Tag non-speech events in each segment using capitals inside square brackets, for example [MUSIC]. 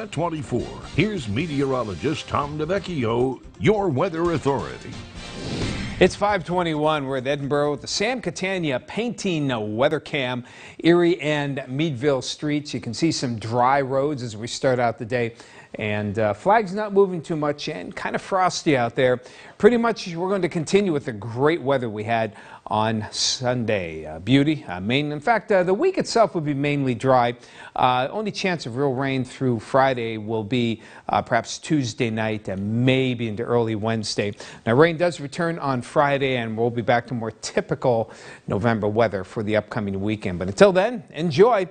At 24, here's meteorologist Tom DeVecchio, your weather authority. It's 521. We're at Edinburgh with the Sam Catania painting weather cam, Erie and Meadville streets. You can see some dry roads as we start out the day. And uh, flag's not moving too much and kind of frosty out there. Pretty much we're going to continue with the great weather we had on Sunday. Uh, beauty, uh, In fact, uh, the week itself will be mainly dry. Uh, only chance of real rain through Friday will be uh, perhaps Tuesday night and maybe into early Wednesday. Now, rain does return on Friday, and we'll be back to more typical November weather for the upcoming weekend. But until then, enjoy.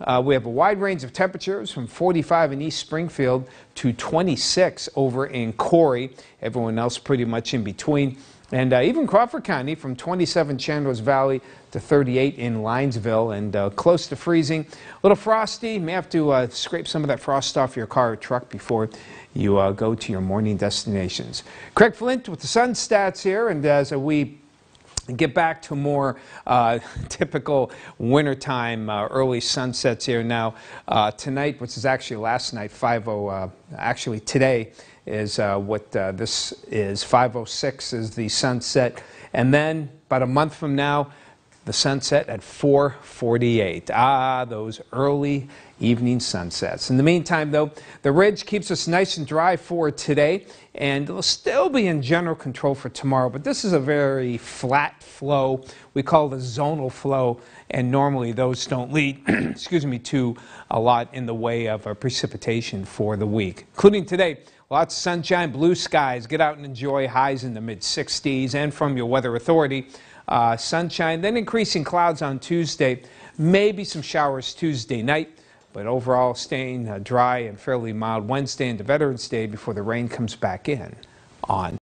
Uh, we have a wide range of temperatures from 45 in East Springfield to 26 over in Corey. Everyone else pretty much in between. And uh, even Crawford County from 27 Chandler's Valley to 38 in Linesville and uh, close to freezing. A little frosty. You may have to uh, scrape some of that frost off your car or truck before you uh, go to your morning destinations. Craig Flint with the sun stats here. And as we get back to more uh, [LAUGHS] typical wintertime uh, early sunsets here now uh, tonight which is actually last night 50 uh, actually today is uh, what uh, this is 506 is the sunset and then about a month from now the sunset at 4:48. Ah, those early evening sunsets. In the meantime, though, the ridge keeps us nice and dry for today, and it'll still be in general control for tomorrow, but this is a very flat flow. We call the zonal flow, and normally those don't lead, [CLEARS THROAT] excuse me, to a lot in the way of precipitation for the week, including today. Lots of sunshine, blue skies. Get out and enjoy highs in the mid 60s. And from your weather authority, uh, sunshine, then increasing clouds on Tuesday, maybe some showers Tuesday night, but overall staying uh, dry and fairly mild Wednesday into Veterans Day before the rain comes back in on